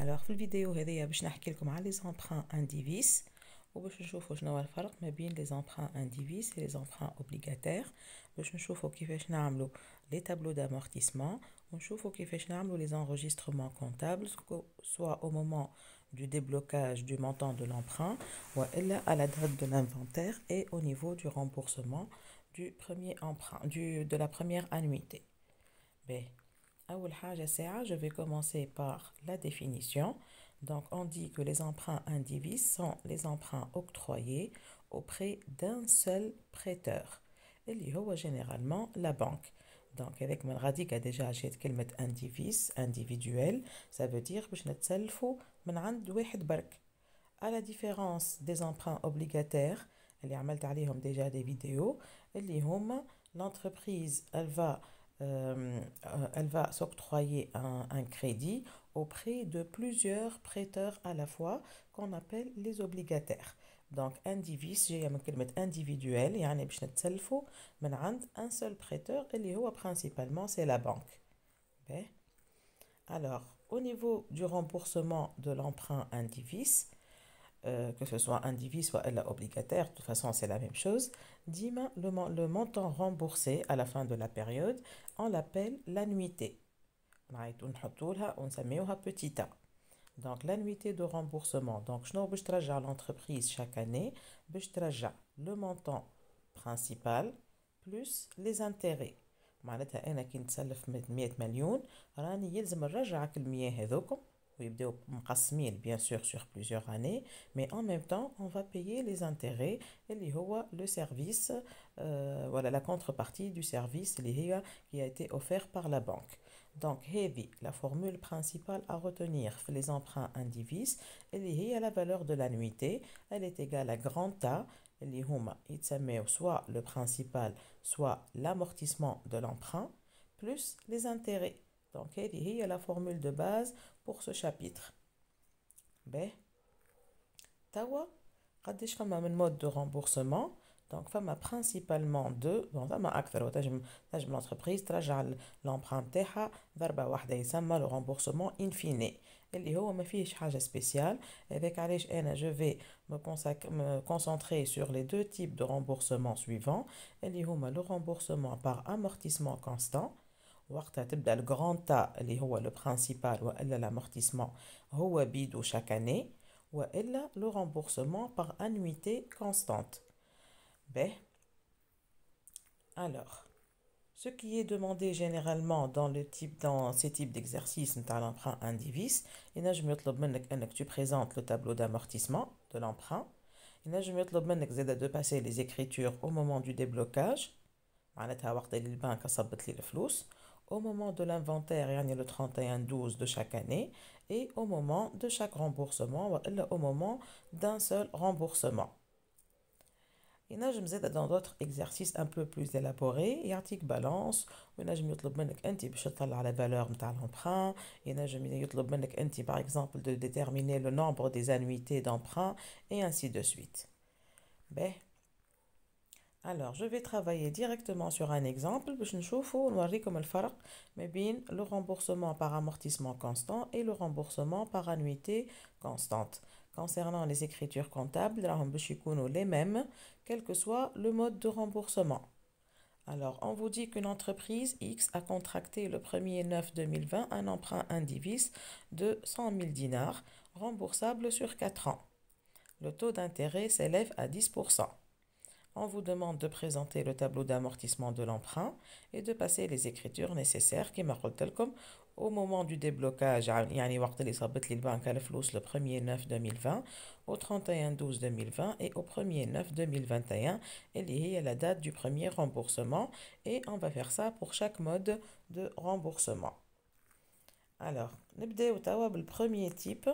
Alors, dans cette vidéo, je vais vous parler emprunts indivis, je les emprunts indivis et les emprunts obligataires. Je vais vous montrer comment les tableaux d'amortissement. Je vais vous montrer comment les enregistrements comptables, soit au moment du déblocage du montant de l'emprunt, soit à la date de l'inventaire et au niveau du remboursement de la première annuité. Ben, je vais commencer par la définition donc on dit que les emprunts indivis sont les emprunts octroyés auprès d'un seul prêteur y est généralement la banque donc avec radic a déjà acheté كلمة indivis individuel ça veut dire que je من à la différence des emprunts obligataires est a Mal déjà des vidéos l'entreprise elle va euh, elle va s'octroyer un, crédit auprès de plusieurs prêteurs à la fois qu'on appelle les obligataires. Donc, indivis, j'ai un individuel, a un seul prêteur, et principalement, c'est la banque. Ben. Alors, au niveau du remboursement de l'emprunt indivis, euh, que ce soit indivis, soit obligataire, de toute façon c'est la même chose, Dima, le, le, montant remboursé à la fin de la période, on l'appelle l'annuité. On s'amène petit a. Donc l'annuité de remboursement, donc je n'obstrage l'entreprise chaque année, le montant principal plus les intérêts. معناتها انا كي نتسلف 100 مليون راني يلزم نرجعك 100 هذوكم bien sûr sur plusieurs années mais en même temps on va payer les intérêts et le service euh, voilà la contrepartie du service qui a été offert par la banque donc la formule principale à retenir les emprunts indivis et la valeur de l'annuité elle est égale à grand A soit le principal soit l'amortissement de l'emprunt plus les intérêts donc la formule de base ce chapitre. Ben, tawa, قديش fama men mode de remboursement donc fama principalement deux bon فما m'a وتجم تجم l'entreprise trajal l'empreinte تاعها le remboursement in fine et هو je فيهش spécial avec Avec علاش je vais me, concentrer sur les deux types de remboursement suivants et le remboursement par amortissement constant وقتها تبدا الكرون تا اللي هو لو برينسيبال والا لامورتيسمون هو بيدو شاك اني والا لو رامبورسمون بار انويتي كونستانت ب alors Ce qui est demandé généralement dans, le type, dans ces types d'exercices, tu as l'emprunt indivis. Et là, je me que tu présentes le tableau d'amortissement de l'emprunt. Et là, je me que de passer les écritures au moment du déblocage. معناتها وقت اللي البنك صبت لي الفلوس au moment de l'inventaire, il y a le 31-12 de chaque année, et au moment de chaque remboursement, au moment d'un seul remboursement. Et là, je me disais dans d'autres exercices un peu plus élaborés, et article balance, et là, je me demande باش la valeur y l'emprunt, et je me par exemple de déterminer le nombre des annuités d'emprunt, et ainsi de suite. Ben, alors, je vais travailler directement sur un exemple le le remboursement par amortissement constant et le remboursement par annuité constante. Concernant les écritures comptables, la les mêmes quel que soit le mode de remboursement. Alors, on vous dit qu'une entreprise X a contracté le 1er 9 2020 un emprunt indivis de 100 000 dinars remboursable sur 4 ans. Le taux d'intérêt s'élève à 10 on vous demande de présenter le tableau d'amortissement de l'emprunt et de passer les écritures nécessaires qui comme au moment du déblocage, يعني وقت اللي صابت لي le 1er 9 2020 au 31 12 2020 et au 1er 9 2021 y a la date du premier remboursement et on va faire ça pour chaque mode de remboursement. Alors, نبداو le premier type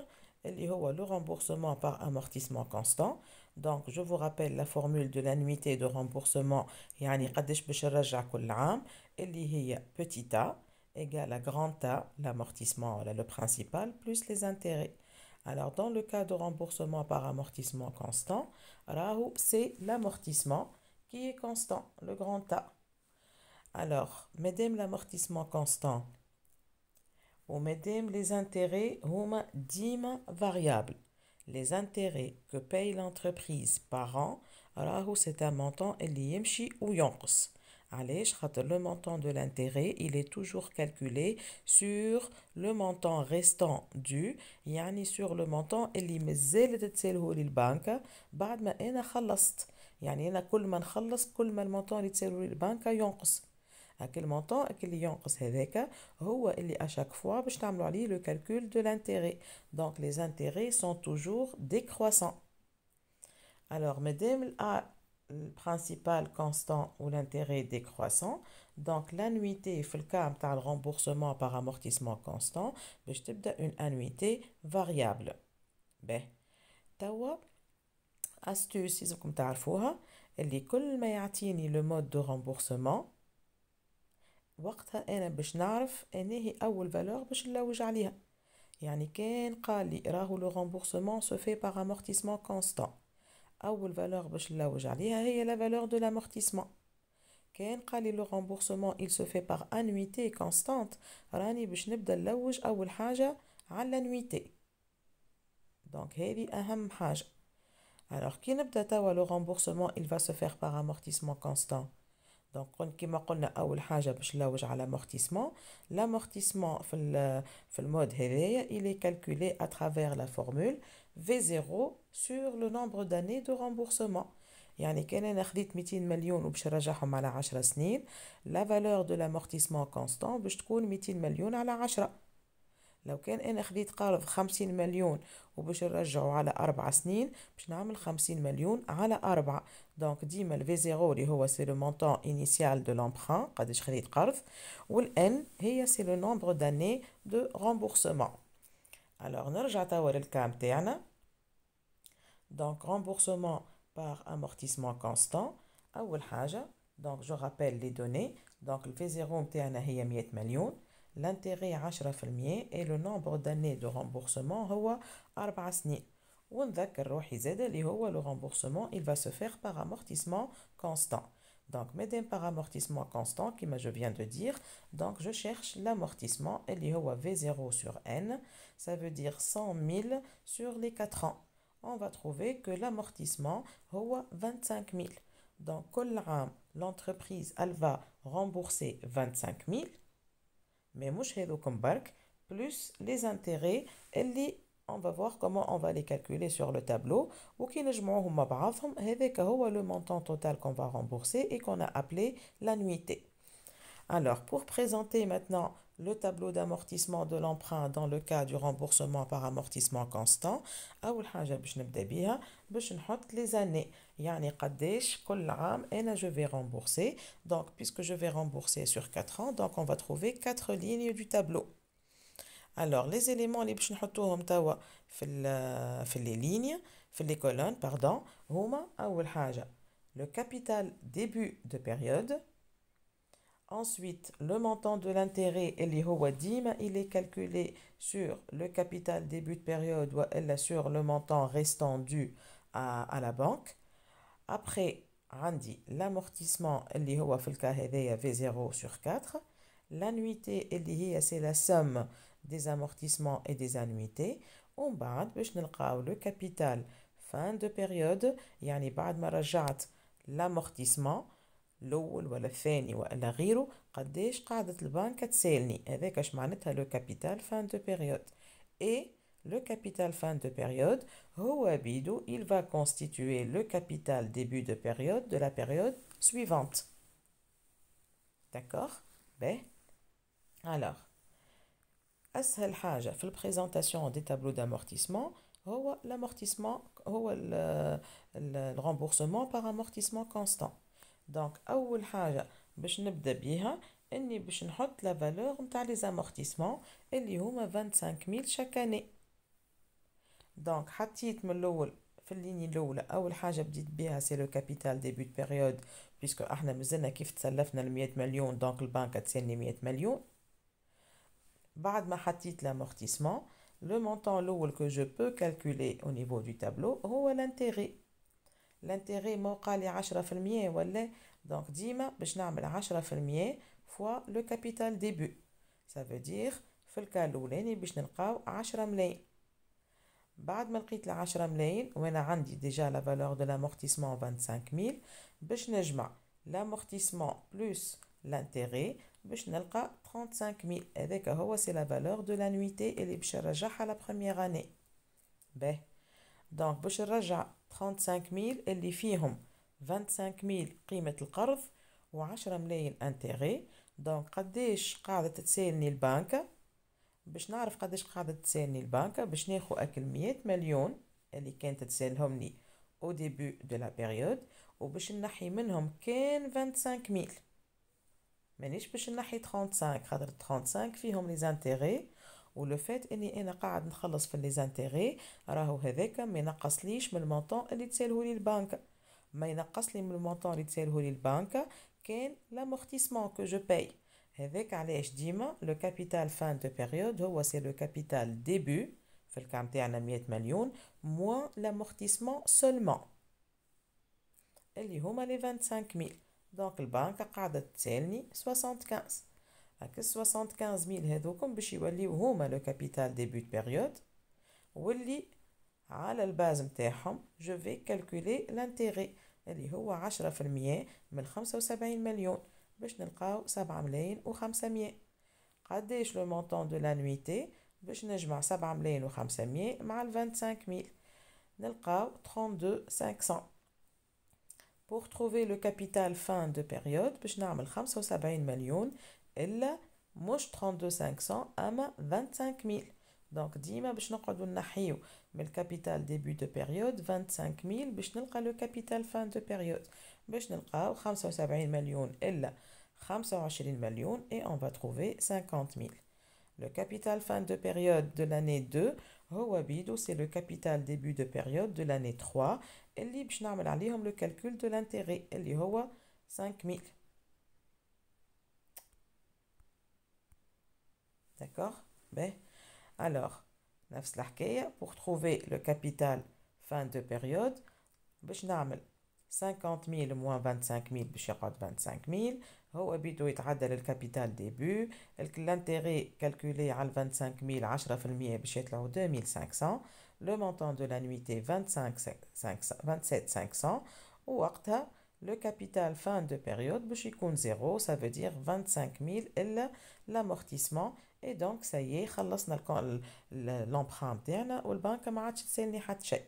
اللي le remboursement par amortissement constant. Donc, je vous rappelle la formule de l'annuité de remboursement, Yani قداش petit a égale à grand A, l'amortissement, le principal, plus les intérêts. Alors, dans le cas de remboursement par amortissement constant, Rahou, c'est l'amortissement qui est constant, le grand A. Alors, mesdames, l'amortissement constant ou les intérêts, hum, dîme variable les intérêts que paye l'entreprise par an, alors c'est un montant اللي ou ينقص. علاش خاطر le montant de l'intérêt il est toujours calculé sur le montant restant dû يعني sur le montant اللي مازال تتساله للبنك بعد ما انا خلصت يعني هنا كل ما نخلص كل ما المونطون اللي تساله للبنك ينقص c'est-à-dire quel montant اللي avec? هذاك هو à chaque fois je تعملوا le calcul de l'intérêt donc les intérêts sont toujours décroissants alors madame a le principal constant ou l'intérêt décroissant donc l'annuité le cas le remboursement par amortissement constant ben, je تبدا une annuité variable ben tawa astuce c'est تعرفوها اللي كل ما le mode de remboursement وقتها انا باش نعرف ان هي اول فالور باش نلوج عليها يعني كان قال لي راهو لو رامبورسمون سو في بار امورتيسمون كونستان اول فالور باش نلوج عليها هي لا فالور دو لامورتيسمون كان قال لي لو رامبورسمون il se fait par annuité constante راني باش نبدا نلوج اول حاجه على لانويتي دونك هذه اهم حاجه alors كي نبدا توا لو رامبورسمون il va se faire par amortissement constant دونك كيما قلنا اول حاجه باش نلوج على مورتيسمون لا مورتيسمون في في المود هذايا الي كالكولي ا ترافير لا فورمول في 0 سور لو نومبر داني دو رامبورسمون يعني كان انا خديت 200 مليون وباش نرجعهم على 10 سنين لا فالور دو لامورتيسمون كونستون باش تكون 200 مليون على 10 لو كان أنا خديت قرض خمسين مليون وباش نرجعو على أربع سنين باش نعمل خمسين مليون على أربعة دونك ديما الفي زيرو اللي هو سي لو مونطون انيسيال دو لومبران قداش خديت قرض والان هي سي لو نومبر داني دو رومبورسمون الوغ نرجع توا للكام تاعنا دونك رومبورسمون بار امورتيسمون كونستان اول حاجه دونك جو رابيل لي دوني دونك الفي زيرو تاعنا هي 100 مليون l'intérêt 10% et le nombre d'années de remboursement 4 le remboursement il va se faire par amortissement constant donc مادام par amortissement constant comme je viens de dire donc je cherche l'amortissement اللي هو V0 sur N ça veut dire 100 000 sur les 4 ans on va trouver que l'amortissement هو 25 000 donc l'entreprise elle va rembourser 25 000 mais plus les intérêts اللي on va voir comment on va les calculer sur le tableau ou le montant total qu'on va rembourser et qu'on a appelé l'annuité alors pour présenter maintenant le tableau d'amortissement de l'emprunt dans le cas du remboursement par amortissement constant les années je vais rembourser donc puisque je vais rembourser sur 4 ans donc on va trouver 4 lignes du tableau alors les éléments les lignes les colonnes pardon le capital début de période Ensuite, le montant de l'intérêt et les il est calculé sur le capital début de période ou elle sur le montant restant dû à, à la banque. Après, Randy, l'amortissement, les V0 sur 4. L'annuité, c'est la somme des amortissements et des annuités. On le capital, fin de période, yani bad l'amortissement. الاول ولا الثاني ولا غيره قداش قاعدة البنك تسالني هذاك اش معناتها le capital fin de période et le capital fin de période, Hoabido, il va constituer le capital début de période de la période suivante. D'accord Ben, alors, أسهل haja في présentation des tableaux d'amortissement هو l'amortissement هو le remboursement par amortissement constant. دونك اول حاجه باش نبدا بيها اني باش نحط لا فالور نتاع لي زامورتيسمون اللي هما 25000 شكاني دونك حطيت من الاول في الليني الاولى اول حاجه بديت بها سي لو كابيتال ديبي دو بيريود بيسكو احنا مازلنا كيف تسلفنا ال 100 مليون دونك البنك تسلني 100 مليون بعد ما حطيت لامورتيسمون لو مونطون الاول كو جو بو كالكولي او نيفو دو تابلو هو لانتيغي l'intérêt est à 10 donc 10 fois le capital début. Ça veut dire, le est 10 Après 10 où déjà la valeur de l'amortissement 25 000? l'amortissement plus l'intérêt. 35 c'est la valeur de l'annuité et je la première année. Bah. Donc je 35000 اللي فيهم 25000 قيمة القرض و10 ملايين انتيغي دونك قديش قاعدة تسالني البنك باش نعرف قديش قاعدة تسالني البنك باش ناخو أكل 100 مليون اللي كانت تسالهم لي او ديبو دو لا بيريود وباش نحي منهم كان 25000 مانيش باش نحي 35 خاطر 35 فيهم لي زانتيغي ou le fait qu'il y a un cadre d'intérêt, il y a un cadre d'intérêt qui est le montant du banque. Il y a un cadre qui est le montant du banque, qui est l'amortissement que je paie. Il y a un cadre qui est le capital fin de période, c'est le capital début, moins l'amortissement seulement. Il y a qui est 25 000. Donc la banque a un 75 000. 75 75000 هذوكم باش يوليو هما لو كابيتال ديبي دو بيريود واللي على الباز نتاعهم جو في كالكولي لانتيغي اللي هو من مليون باش نلقاو قداش لو مونطون دو باش نجمع Pour trouver le capital fin de période, 75 illa mouche 32500 ama 25000 donc ديما باش نقعدو نحيو من capital début de période 25000 باش نلقى le de période de باش نلقاو 75 مليون 25 مليون et on va trouver 50 Le capital fin de période de l'année 2, bidou c'est le capital début de période de l'année 3, et faire le calcul de l'intérêt, Elle 5 000. D'accord ben, Alors, pour trouver le capital fin de période, 50 000 moins 25 000 25 000 L'intérêt capital à 25 000 10% le montant 2500 Le montant de l'annuité 27 500. le capital fin de période باش ça veut dire 25 000 l'amortissement, l'amortissement. اي دونك سيي خلصنا لومبرام تاعنا والبنك ما عادش تسالني حتى شيء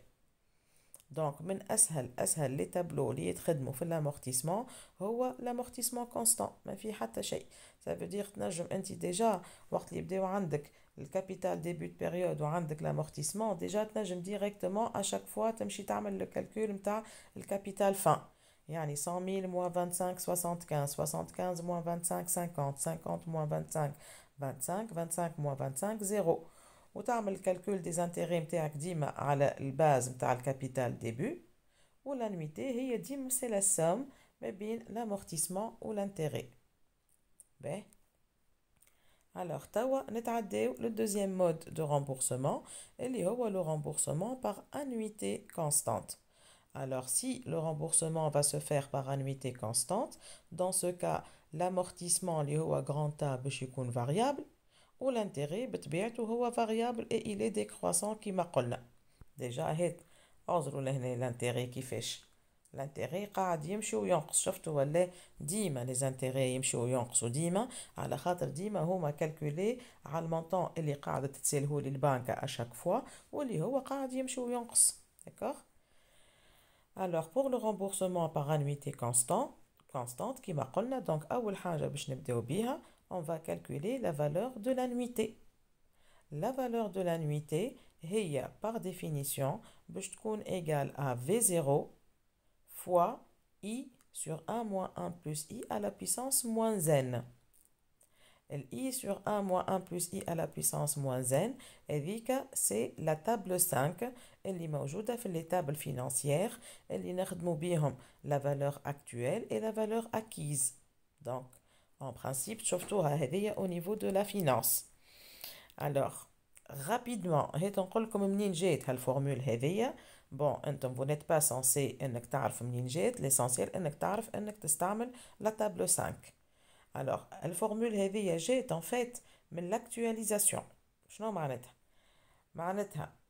دونك من اسهل اسهل لي تابلو لي يتخدموا في لامورتيسمون هو لامورتيسمون كونستون ما في حتى شيء سافو دير تنجم انت ديجا وقت اللي يبداو عندك الكابيتال ديبي دو بيريود وعندك لامورتيسمون ديجا تنجم ديريكتومون ا فوا تمشي تعمل لو كالكول نتاع الكابيتال فان يعني 100000 موان 25 75 75 موان 25 50 50 موان 25 25 25 moins 25 0 وتعمل calcul le intérêts نتاعك ديما على الباز capital début ou capital هي c'est la somme mais bien l'amortissement ou l'intérêt. Ben, Alors, tawa le deuxième mode de remboursement y est le remboursement par annuité constante. Alors, si le remboursement va se faire par annuité constante, dans ce cas, l'amortissement à grand A une variable ou l'intérêt بطبيعته هو variable et il est décroissant a قلنا déjà Déjà, لهنا l'intérêt كيفاش الانتيغي قاعد يمشي وينقص شفتوا ولا ديما les intérêts يمشيو ديما على خاطر ديما هما كالكولي على المونطون اللي قاعدة تتساله لي اشاك فوا واللي هو قاعد يمشي وينقص D'accord Alors pour le remboursement par annuité constant, constante qui donc on va calculer la valeur de la nuitée la valeur de la nuitée par définition égal égale à V0 fois I sur 1 moins 1 plus I à la puissance moins N I sur 1 moins 1 plus I à la puissance moins N et c'est la table 5 il y a des tables financières. Il y a la valeur actuelle et la valeur acquise. Donc, en principe, il y a des au niveau de la finance. Alors, rapidement, je y a des formules qui sont en formule. Bon, vous n'êtes pas censé être en train de faire L'essentiel est en train de faire des La table 5. Alors, la formule est en fait l'actualisation. Je ne sais pas. Je ne sais pas.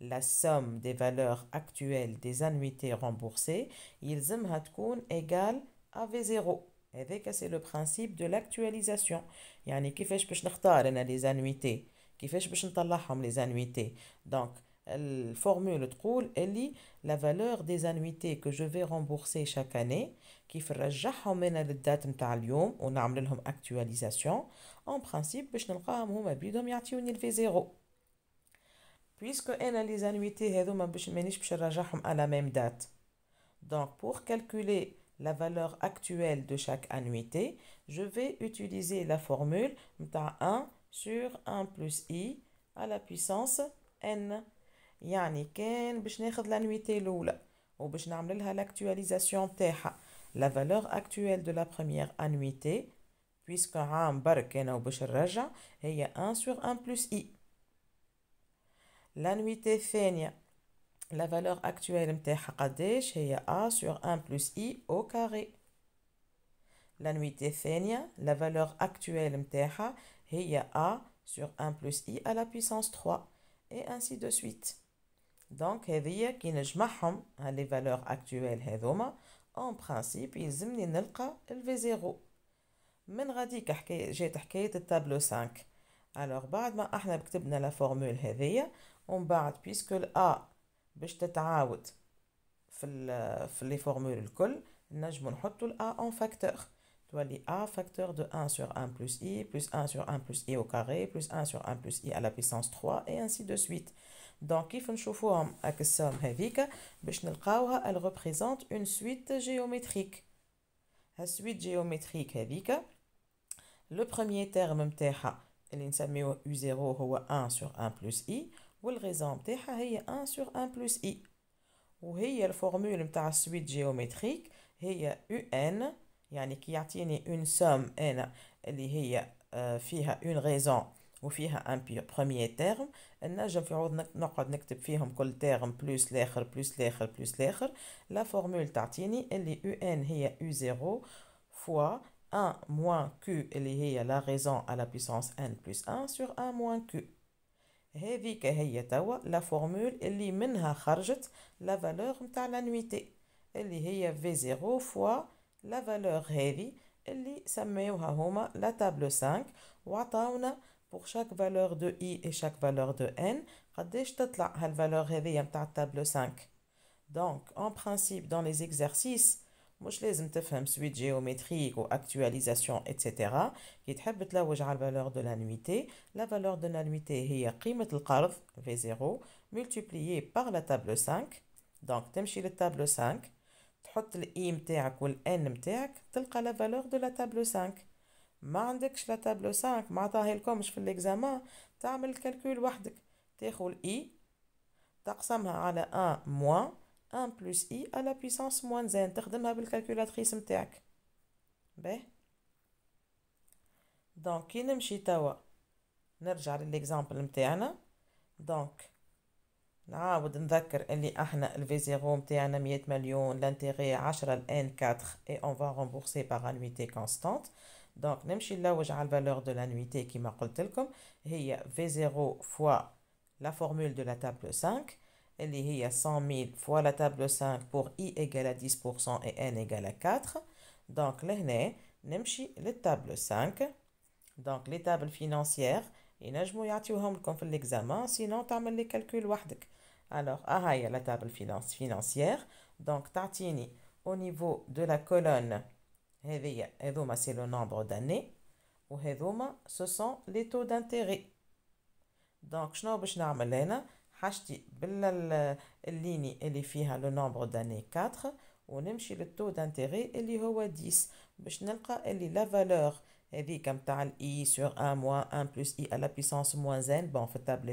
la somme des valeurs actuelles des annuités remboursées, il هتكون égale à V0. c'est le principe de l'actualisation. يعني كيفاش باش نختار انا les annuités كيفاش باش نطلعهم les annuités. Donc formule Elle lit la valeur des annuités que je vais rembourser chaque année qui كيف la les للدات نتاع On ونعمل لهم actualisation en principe باش نلقاهم هما بيدهم يعطيوني v 0 puisque a les annuités à la même date. Donc pour calculer la valeur actuelle de chaque annuité, je vais utiliser la formule m'ta 1 sur 1 plus i à la puissance n. يعني كان باش ناخذ l'annuité الأولى وباش نعمل لها l'actualisation La valeur actuelle de la première annuité, puisque عام برك 1 sur 1 plus i la nuitée faigne la valeur actuelle tera est a sur 1 plus i au carré la l'annuité faigne la valeur actuelle tera est a sur 1 plus i à la puissance 3 et ainsi de suite donc هذه كي hein, les valeurs actuelles en principe يلزمني نلقى le V0 من غاديك حكاية جات حكاية التابلو 5 Alors, بعد ما احنا كتبنا la on bat, puisque l'A, باش تتعاود في ال في لي فورمول الكل نجمو en facteur. أون فاكتور تولي A facteur de 1 sur 1 plus i, plus 1 sur 1 plus i au carré, plus 1 sur 1 plus i à la puissance 3, et ainsi de suite. Donc, كيف نشوفوهم هاك avec la somme نلقاوها elle représente une suite géométrique. La suite géométrique le premier terme نتاعها U0 ou 1 sur 1 plus i ou raison, résumé, c'est 1 sur 1 plus i. Ou c'est la formule de la suite géométrique, c'est un, qui a une somme n, qui a une raison, qui a un premier terme. Et là, je vais vous terme plus l'air, plus l'air, plus l'air. La formule c'est un, qui a un 0 fois 1 moins q, qui a la raison à la puissance n plus 1 sur 1 moins q. Hevi la formule min ha la valeur la l'anuite. Elli hea v0 fois la valeur hevi, la table 5. Pour chaque valeur de i et chaque valeur de n, deh'tla ha la valeur de la table 5. Donc, en principe dans les exercices. مش لازم تفهم سويت جيومتريك و اكتواليزاسيون اتسيتيرا كي تحب تلوج على الفالور دو لانويتي لا فالور دو لانويتي هي قيمة القرض في زيرو ملتيبليي باغ لا تابلو 5 دونك تمشي للتابلو 5 تحط الاي e متاعك والان متاعك تلقى لا فالور دو لا تابلو 5 ما عندكش لا تابلو 5 ما عطاهلكمش في الاكزامان تعمل الكالكول وحدك تاخذ الاي e، تقسمها على 1 موان 1 plus i à la puissance moindre, tu les utilises dans ta calculatrice. D'accord? Donc, si on va maintenant revenir à notre exemple, donc, on va se rappeler que le v0 est 100 millions, l'intérêt est 10 à n, 4, et on va rembourser par annuité constante. Donc, si on va maintenant la valeur de l'annuité que je vous ai dit, c'est v0 fois la formule de la table 5, qui est 100 000 fois la table 5 pour i égale à 10% et n égale à 4. Donc, les haut table 5. Donc, les tables financières, ils l'examen, sinon, fait les calculs Alors, ici, la table financière. Donc, tartini, au niveau de la colonne, c'est le nombre d'années, et ce sont les taux d'intérêt. Donc, je nous faire euh, le nombre d'années 4 et le taux d'intérêt est 10. La valeur est sur 1 moins 1 plus i à la puissance moins Bon, le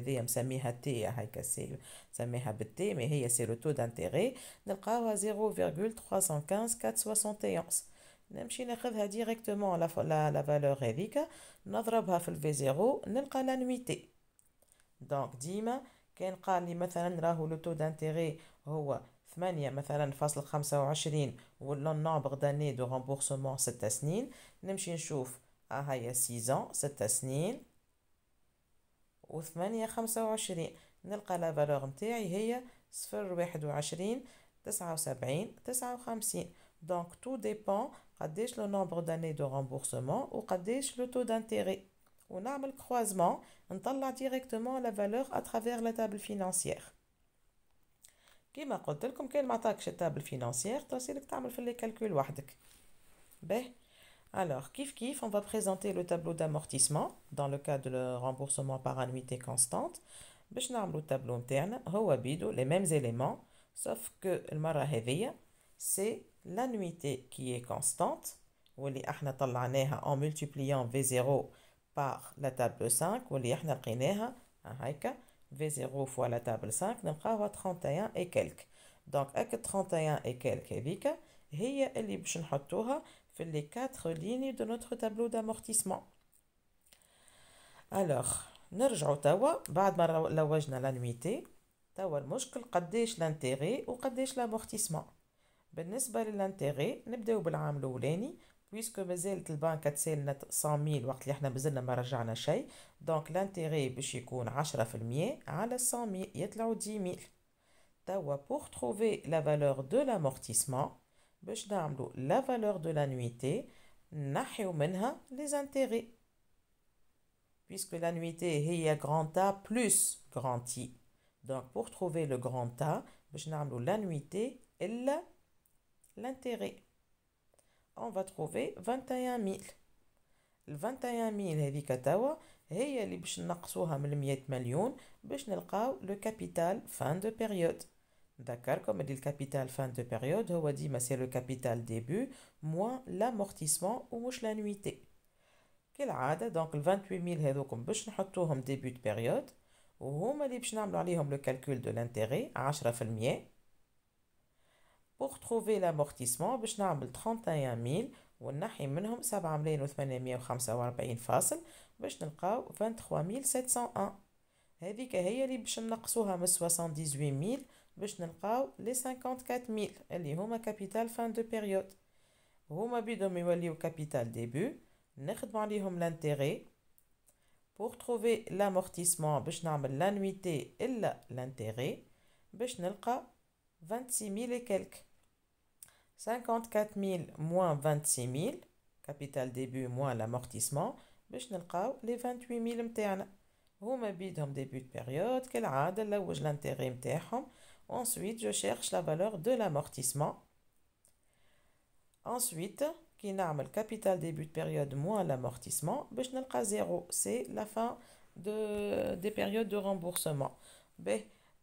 de taux d'intérêt. 0,315471. Nous allons directement la valeur. le la Donc, 10 كان قال لي مثلا راهو لو تو دانتيغي هو ثمانية مثلا فاصل خمسة وعشرين ولا نومبر داني دو رامبورسمون ستة سنين نمشي نشوف آه، ها هي سيزون ستة سنين وثمانية خمسة وعشرين نلقى لا فالور متاعي هي صفر واحد وعشرين تسعة وسبعين تسعة وخمسين دونك تو ديبون قداش لو نومبر داني دو رامبورسمون وقداش لو تو دانتيغي On un croisement on a directement la valeur à travers la table financière كيما قلت لكم كاين ما التابل فينانسيير تعمل في لي كالكول وحدك باه Alors, kiff kif on va présenter le tableau d'amortissement dans le cas de le remboursement par annuité constante. باش نعملو التابلو نتاعنا هو بيدو les mêmes éléments sauf que c'est l'annuité qui est constante واللي احنا طلعناها en multipliant V0 par la table 5 واللي احنا لقيناها هايكا V0 fois la table 5 نلقاها 31 et quelques دونك اك 31 et quelques هذيك هي اللي باش نحطوها في لي 4 ليني دو نوتر تابلو دامورتيسمون الوغ نرجعو توا بعد ما لوجنا لانويتي توا المشكل قداش لانتيغي وقداش لامورتيسمون بالنسبه للانتيغي نبداو بالعام الاولاني puisque مازالت البنك 100 000 وقت اللي احنا مازلنا ما رجعنا شيء دونك لانتيري باش يكون 10% est 100000 يطلعوا 10 000. pour trouver la valeur de l'amortissement باش نعملوا la valeur de l'annuité les intérêts puisque l'annuité est grand A plus grand I donc pour trouver le grand A باش نعملوا l'annuité et l'intérêt on va trouver 21 000. Le 21 000, le capital fin de période. D'accord, comme dit le capital fin de période, c'est le capital début moins l'amortissement ou l'annuité. Quel عاده donc le 28000 هذوكم باش نحطوهم début de وهما اللي باش نعملو عليهم لو calcul de l'intérêt, 10% بوغ تخوفي لامورتيسمون باش نعمل 31000 ونحي منهم 7 ملايين و 845 فاصل باش نلقاو 23701 هذيك هي اللي باش نقصوها من 78000 باش نلقاو لي 54000 اللي هما كابيتال فان دو بيريود هما بيدهم يوليو كابيتال ديبو نخدم عليهم لانتيغي pour trouver l'amortissement باش نعمل لانويتي الا لانتيغي باش نلقى 26 000 et quelques. 54 000 moins 26 000, capital début moins l'amortissement, باش نلقاو les 28 000 هما بيدهم début de période كالعادة l'intérêt ensuite je cherche la valeur de l'amortissement ensuite qui est le capital début de période moins l'amortissement باش نلقى 0 c'est la fin de, des périodes de remboursement Mais, bah،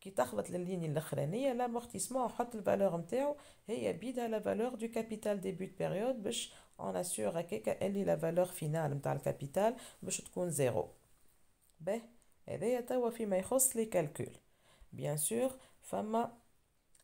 كي تخبط للليني الاخرانيه لامورتيسمون حط الفالور نتاعو هي بيدها لا فالور دو كابيتال ديبي دو بيريود باش اون اسيور هكاك اللي لا فالور فينال نتاع الكابيتال باش تكون زيرو باه هذايا توا فيما يخص لي كالكول بيان سور فما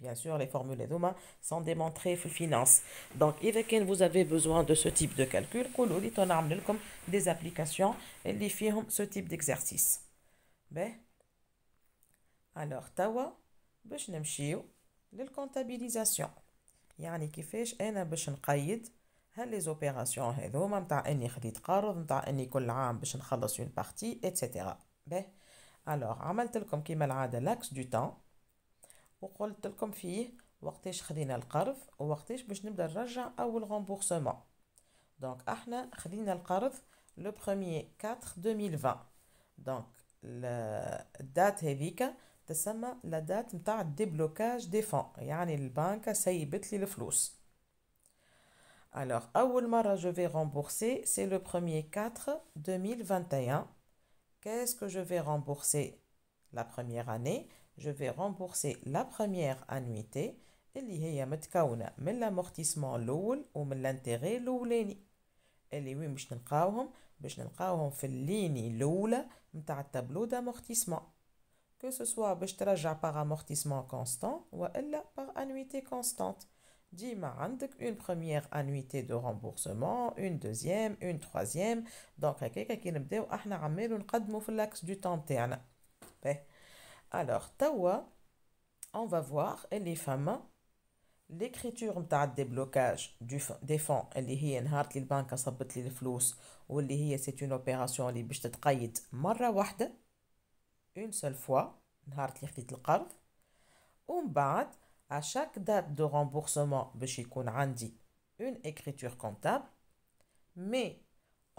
Bien sûr, les formules hein, sont démontrées finance. Donc, si vous avez besoin de ce type de calcul, comme des applications et ce type d'exercice. Ben, alors, tawa, le comptabilisation. يعني كيفاش انا باش نقيد des لي زوبيراسيون opérations نتاع اني خديت قرض نتاع اني كل عام alors كيما l'axe temps donc, لكم فيه وقتاش خدينا القرض ووقتاش باش نبدا نرجع اول رامبورسمون دونك احنا خدينا القرض لو date 4 2020 دونك الدات هذيك تسمى لا دات نتاع ديبلوكاج دي فون يعني البنك Alors, اول que je vais rembourser, c'est le 1er 4 2021. Qu'est-ce que je vais rembourser la première année je vais rembourser la première annuité. Eliyehametkauna, met l'amortissement loul ou met l'intérêt louleni. Eliyehametkaouna, beshnalaouhoun, beshnalaouhoun filini loul, metat tabloda d'amortissement. Que ce soit par amortissement constant ou elle par annuité constante, dit Marand, une première annuité de remboursement, une deuxième, une troisième. Donc, akkak akkinebdeu, oh, apna gamelun kad moflex du tanté alors, Tawa, on va voir, elle les femmes L'écriture de déblocage des fonds, elle une de banque les ou c'est une opération qui une seule fois, une carte de à chaque date de remboursement, je une écriture comptable, mais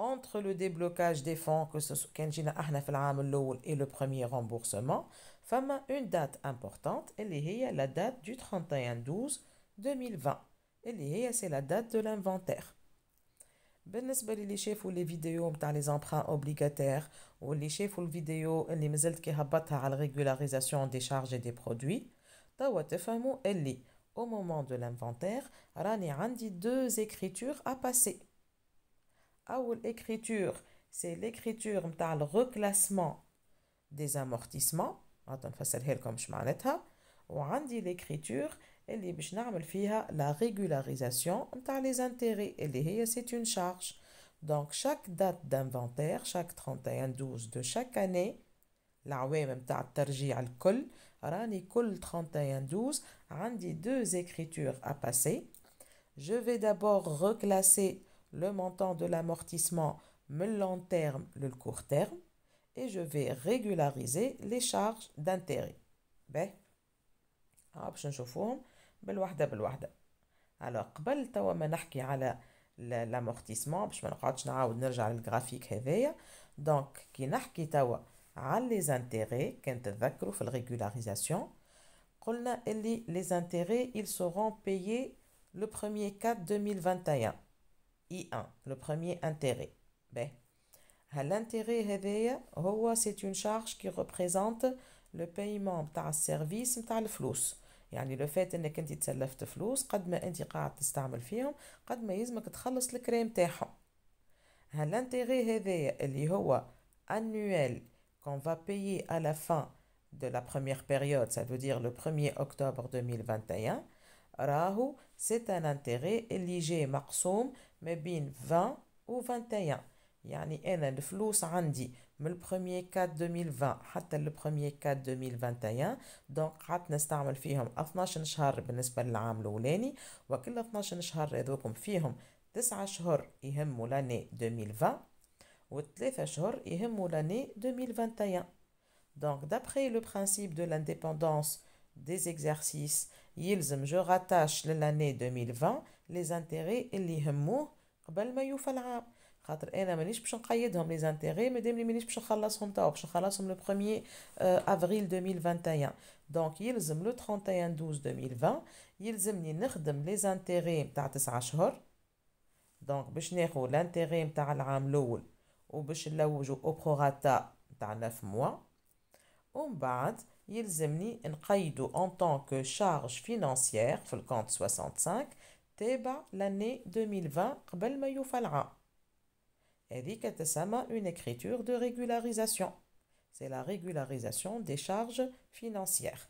entre le déblocage des fonds que ce soit et le premier remboursement, femme une date importante elle est la date du 31 12 2020. Elle est c'est la date de l'inventaire. بالنسبة للي شافوا لي فيديو نتاع لي زامبران اوبليغاتير واللي شافوا الفيديو اللي مازلت كي هبطها على الريغولاريزاسيون دي شارج دي برودوي توا تفهموا اللي au moment de l'inventaire راني عندي deux écritures à passer ou l'écriture, c'est l'écriture le reclassement des amortissements va faire لكم comme Ou وعندي l'écriture اللي باش نعمل فيها la régularisation des les intérêts et c'est une charge donc chaque date d'inventaire chaque 31 12 de chaque année العوام نتاع الترجيع rani كل 31 12 عندي deux écritures à passer je vais d'abord reclasser le montant de l'amortissement me long terme le court terme et je vais régulariser les charges d'intérêt ben on ah, va نشوفوهم بالواحدة بالواحدة علاه قبل توا ما نحكي على l'amortissement باش ما نلقاتش نعاود نرجع للغرافيك هدايا donc quand je نحكي توا على les intérêts quand tu te souviens la régularisation قلنا اللي les intérêts seront payés le 1er 4 2021 I1, le premier intérêt. L'intérêt c'est une charge qui représente le paiement de service le الفلوس يعني لو فات انك انت تسلفت فلوس قد ما انت قاعد تستعمل فيهم قد ما يزمك تخلص الكريم تاعهم اللي هو annuel qu'on va payer à la fin de la première période, ça veut dire le 1er octobre 2021, c'est un intérêt اللي جاي مقسوم ما بين 20 و 21 يعني انا الفلوس عندي من البروميي كات 2020 حتى البروميي كات 2021 دونك قعدت نستعمل فيهم 12 شهر بالنسبه للعام الاولاني وكل 12 شهر هذوكم فيهم 9 شهور يهموا لاني 2020 و3 شهور يهموا لاني 2021 Donc, d'après le principe de l'indépendance des exercices, Yilzm, je rattache l'année 2020 لي زانتيغي اللي يهموه قبل ما يوفى العام خاطر انا مانيش باش نقيدهم لي زانتيغي مادام لي مانيش باش نخلصهم توا باش نخلصهم لو 1 افريل 2021 دونك يلزم لو 31 12 2020 يلزمني نخدم لي زانتيغي تاع 9 شهور دونك باش ناخذ لانتيغي تاع العام الاول وباش نلوجو او بروغاتا تاع 9 موا ومن بعد يلزمني نقيدو ان طون كو شارج فينانسيير في الكونت 65 تابع l'année 2020 قبل ما يوفى العام هذيك تسمى une écriture de régularisation c'est la régularisation des charges financières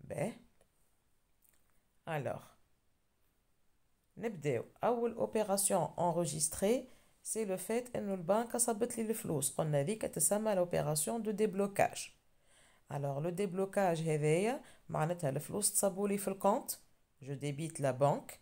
Ben, alors نبداو اول opération enregistrée c'est le fait انه البنك صبت لي الفلوس قلنا هذيك تسمى l'opération de déblocage alors le déblocage هذايا معناتها الفلوس تصبوا لي في compte. je débite la banque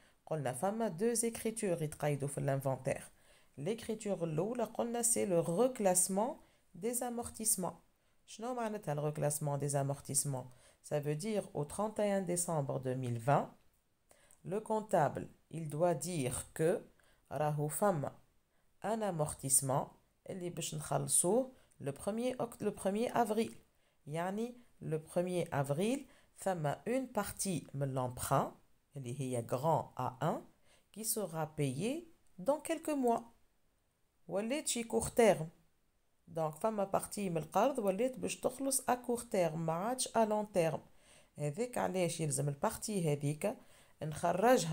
y a deux écritures يتقيدوا dans l'inventaire l'écriture c'est le reclassement des amortissements شنو معناتها le reclassement des amortissements ça veut dire au 31 décembre 2020 le comptable il doit dire que Rahou femme un amortissement اللي le 1er le 1 avril Yani le 1er avril a une partie de l'emprunt il y a grand à un qui sera payé dans quelques mois. Wallets court terme. Donc, quand ma partie mes prêts wallets, je touche plus à court terme, mais je à long terme. Hédiq, alors il faut que ma partie, Hédiq, enchérage.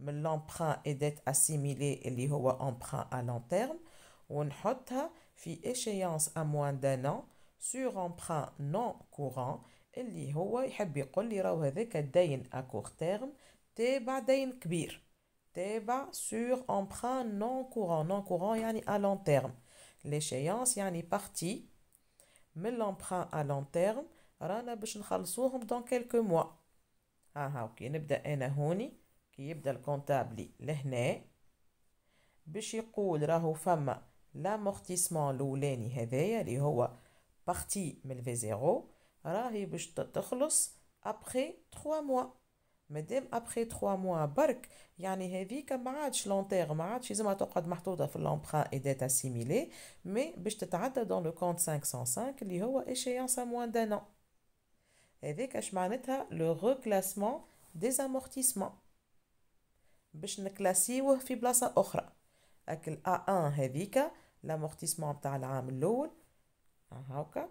L'emprunt et dette assimilées, l'ihwa emprunt à long terme ou une hotte échéance à moins d'un an sur emprunt non courant. اللي هو يحب يقول لي راهو هذاك الدين اكور تيرم تابع دين كبير تابع سور امبران نون كوران نون كوران يعني ا لون تيرم ليشيانس يعني بارتي من لامبران ا لون تيرم رانا باش نخلصوهم دون كيلكو موا ها ها اوكي نبدا انا هوني كي يبدا الكونتابلي لهنا باش يقول راهو فما لامورتيسمون الاولاني هذايا اللي هو بارتي من الفي زيرو راهي باش تخلص ابخي 3 موا مادام ابخي 3 موا برك يعني هذيك ما عادش لونتيغ ما عادش لازمها تقعد محطوطه في لومبرا اي داتا سيميلي مي باش تتعدى دون لو كونت 505 اللي هو ايشيانس موان دان هذيك اش معناتها لو ريكلاسمون دي امورتيسمون باش نكلاسيوه في بلاصه اخرى اكل ا 1 هذيك لامورتيسمون تاع العام الاول هاكا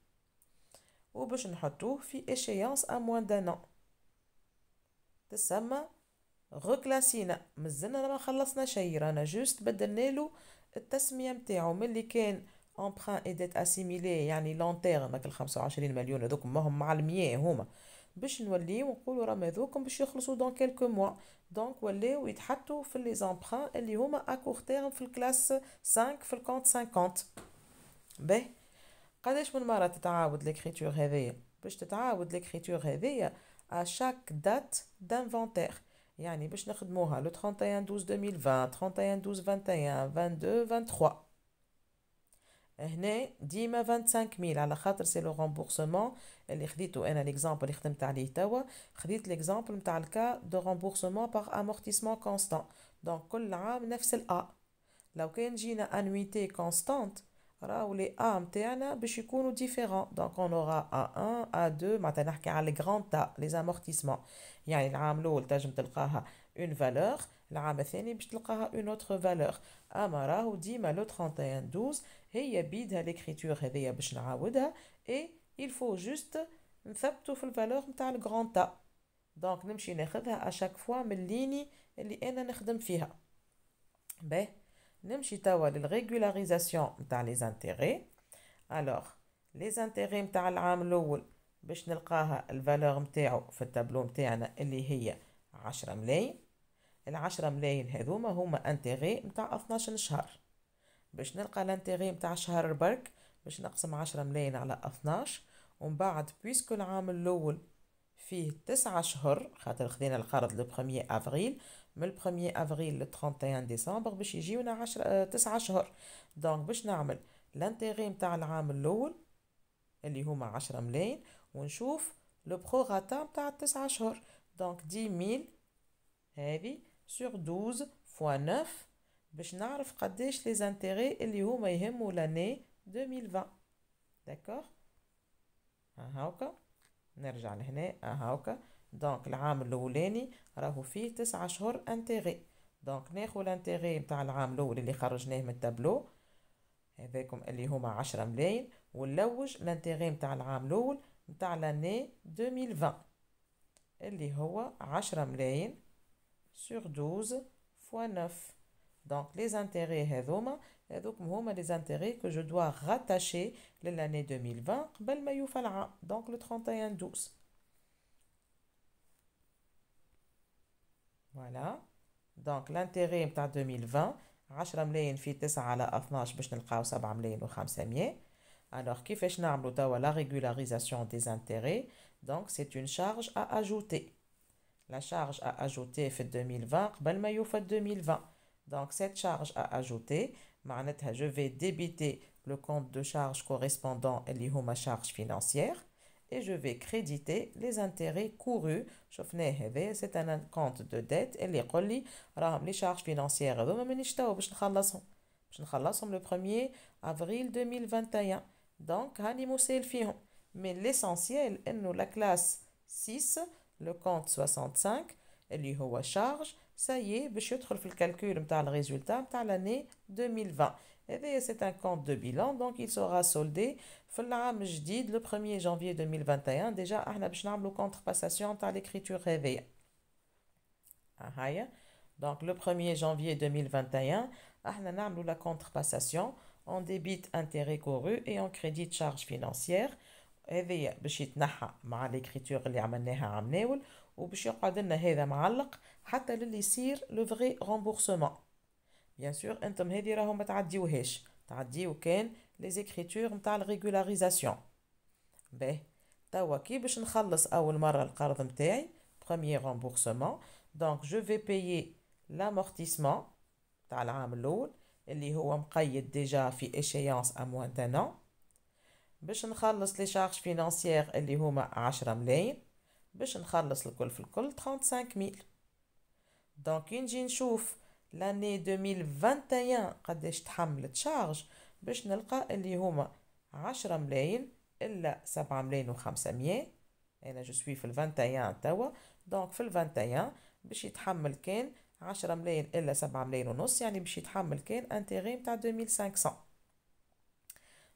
وباش نحطوه في اشيانس ا موان دان تسمى غوكلاسينا مازلنا ما خلصنا شيء رانا جوست بدلنا له التسمية نتاعو من اللي كان امبخان ايديت اسيميلي يعني لونتيرم هاك ال 25 مليون هذوك ماهم مع المياه هما باش نوليو ونقولوا راه هذوكم باش يخلصوا دون كيلكو موا دونك وليو يتحطوا في لي زامبخان اللي هما اكور تيرم في الكلاس 5 في الكونت 50 باهي قداش من مره تتعاود ليكريتور هذيا باش تتعاود ليكريتور هذيا ا شاك دات دانفونتير يعني باش نخدموها لو 31 12 2020 31 12 21 22 23 هنا ديما 25000 على خاطر سي لو رومبورسمون اللي خديتو انا ليكزامبل اللي خدمت عليه توا خديت ليكزامبل نتاع الكا دو رومبورسمون باغ امورتيسمون كونستان دونك كل عام نفس الا لو كان جينا انويتي كونستانت راهو لي ا نتاعنا باش يكونوا ديفيرون دونك اون اورا ا 1 ا 2 معناتها نحكي على لي غران تا لي زامورتيسمون يعني العام الاول تنجم تلقاها اون فالور العام الثاني باش تلقاها اون اوتر فالور اما راهو ديما لو 31 12 هي بيدها ليكريتور هذيا باش نعاودها اي الفو جوست نثبتو في الفالور نتاع الغران تا دونك نمشي ناخذها اشاك فوا من ليني اللي انا نخدم فيها باهي نمشي توا للريغولاريزاسيون نتاع لي زانتيغي الوغ لي زانتيغي نتاع العام الاول باش نلقاها الفالور نتاعو في التابلو نتاعنا اللي هي عشرة ملاين العشرة ملاين هذوما هما انتيغي نتاع 12 شهر باش نلقى الانتيغي نتاع شهر برك باش نقسم عشرة ملاين على 12 ومن بعد بويسكو العام الاول فيه تسعة شهر خاطر خدينا القرض لو 1 افريل من 1 افريل ل 31 ديسمبر باش يجيونا عشر آه، تسعة شهور دونك باش نعمل لانتيغي متاع العام الاول اللي هما عشرة ملاين ونشوف لو بروغاتا متاع التسعة شهور دونك 10000 هذه سور 12 فوا نوف باش نعرف قداش لي زانتيغي اللي هما يهمو لاني 2020 داكوغ هاوكا نرجع لهنا هاوكا دونك العام الاولاني راهو فيه تسعة شهور انتيغي دونك ناخذ الانتيغي نتاع العام الاول اللي خرجناه من التابلو هذاكم اللي هما عشرة ملايين ونلوج الانتيغي نتاع العام الاول نتاع لاني 2020 اللي هو عشرة ملايين سور 12 فوا 9 دونك لي زانتيغي هذوما هذوك هما لي زانتيغي كو جو دوا غاتاشي للاني 2020 قبل ما يوفى العام دونك لو 31 12 Voilà. Donc l'intérêt en 2020 10 Alors qui fait la régularisation des intérêts Donc c'est une charge à ajouter. La charge à ajouter fait 2020 2020. Donc cette charge à ajouter je vais débiter le compte de charge correspondant à ma charge financière, et je vais créditer les intérêts courus. C'est un compte de dette et les colis, les charges financières. le 1er avril 2021. Donc, mais l'essentiel, la classe 6, le compte 65, اللي هو charge, ça y est, باش يدخل في الكالكول le résultat نتاع l'année 2020. Eh c'est un compte de bilan, donc il sera soldé le 1er janvier 2021. Déjà, nous avons le contrepassation dans l'écriture réveillée. Donc, le 1er janvier 2021, nous la contrepassation en débit intérêt couru et en crédit de charge financière. Eh l'écriture باش يتنحى مع ليكريتور اللي عملناها عم ناول وباش يقعد لنا هذا معلق حتى للي يصير le vrai remboursement. بيان سور انتم هذه راهو ما تعديوهاش تعديو كان لي زيكريتور نتاع الريغولاريزاسيون باهي توا كي باش نخلص اول مره القرض نتاعي بروميير رامبورسمون دونك جو في بايي لامورتيسمون تاع العام الاول اللي هو مقيد ديجا في اشيانس اموان دان باش نخلص لي شارج فينانسيير اللي هما عشرة ملايين باش نخلص الكل في الكل 35000 دونك كي نجي نشوف لاني 2021 قداش تحملت شارج باش نلقى اللي هما عشرة ملاين الا سبعة ملاين وخمسمية انا جو سوي في ال21 توا دونك في ال21 باش يتحمل كان عشرة ملاين الا سبعة ملاين ونص يعني باش يتحمل كان انتيغيم تاع 2500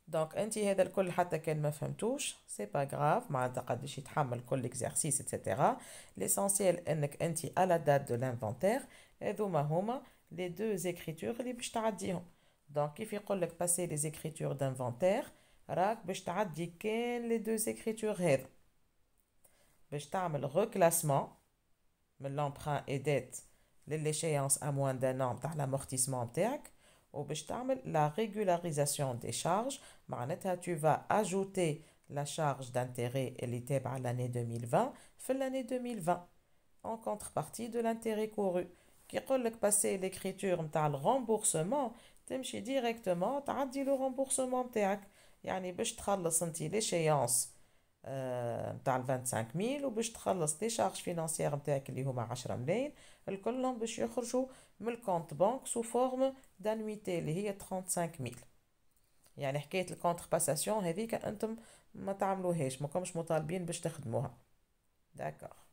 دونك انت هذا الكل حتى كان ما فهمتوش سي با غراف عاد قداش يتحمل كل اكزرسيس ايتترا ليسونسييل انك انت على دات دو لانفونتير les deux écritures li donc il fait passer les écritures d'inventaire rak bach les deux écritures hed bach le reclassement l'emprunt et dette l'échéance à moins d'un an par l'amortissement théâtre ou la régularisation des charges maraneta tu vas ajouter la charge d'intérêt elle était par l'année 2020 fait l'année 2020 en contrepartie de l'intérêt couru كيقول لك باسي ليكريتور نتاع الغومبورسمون تمشي ديريكتومون تعدي لو غومبورسمون نتاعك يعني باش تخلص انت لي شيونس نتاع ال 25000 وباش تخلص لي شارج فينانسيير نتاعك اللي هما 10 ملايين الكلهم باش يخرجوا من الكونت بانك سو فورم دانويتي اللي هي 35000 يعني حكايه الكونتر باساسيون هذيك انتم ما تعملوهاش ماكمش مطالبين باش تخدموها داكور